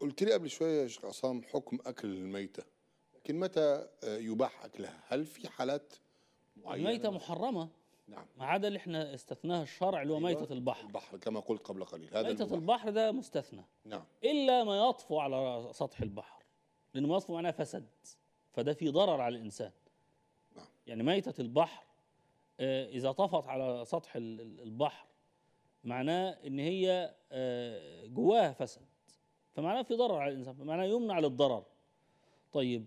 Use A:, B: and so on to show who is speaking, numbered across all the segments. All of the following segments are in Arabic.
A: قلت لي قبل شويه يا شيخ عصام حكم اكل الميته لكن متى آه، يباح اكلها هل في حالات معينه الميته محرمه نعم ما عدا اللي احنا استثناها الشرع اللي هو أيوة. ميتة البحر البحر كما قلت قبل قليل هذا ميتة البحر, البحر ده مستثنى نعم إلا ما يطفو على سطح البحر لأن ما يطفو معناه فسد فده في ضرر على الإنسان نعم يعني ميتة البحر آه، إذا طفت على سطح البحر معناه إن هي آه، جواها فسد فمعناه في ضرر على الانسان فمعناه يمنع للضرر طيب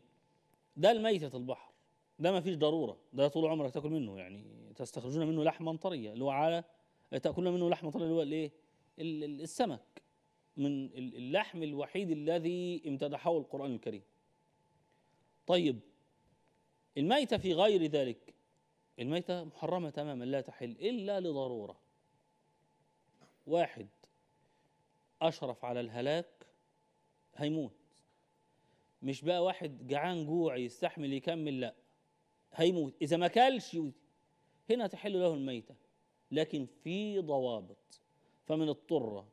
A: ده الميتة البحر ده ما فيش ضروره ده طول عمرك تاكل منه يعني تستخرجون منه لحما طريه اللي هو على تاكلون منه لحما طريه اللي هو الايه السمك من اللحم الوحيد الذي امتدحه القران الكريم طيب الميتة في غير ذلك الميتة محرمة تماما لا تحل إلا لضرورة واحد أشرف على الهلاك هيموت مش بقى واحد جعان جوع يستحمل يكمل لا هيموت اذا ما كلش هنا تحل له الميته لكن في ضوابط فمن اضطر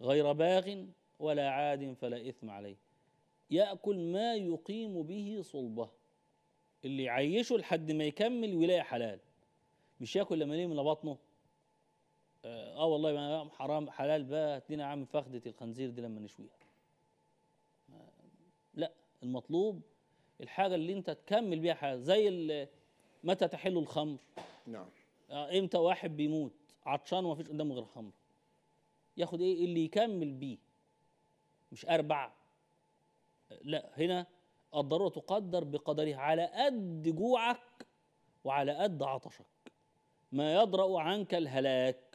A: غير باغ ولا عاد فلا اثم عليه ياكل ما يقيم به صلبه اللي يعيشه لحد ما يكمل ويلاقي حلال مش ياكل لما يلم من بطنه اه, آه والله حرام حلال بقى هات لنا يا عم فخده الخنزير دي لما نشويها لا المطلوب الحاجه اللي انت تكمل بيها حاجه زي متى تحل الخمر نعم آه، امتى واحد بيموت عطشان ومفيش قدامه غير خمر ياخد ايه اللي يكمل بيه مش اربع لا هنا الضروره تقدر بقدرها على قد جوعك وعلى قد عطشك ما يدرأ عنك الهلاك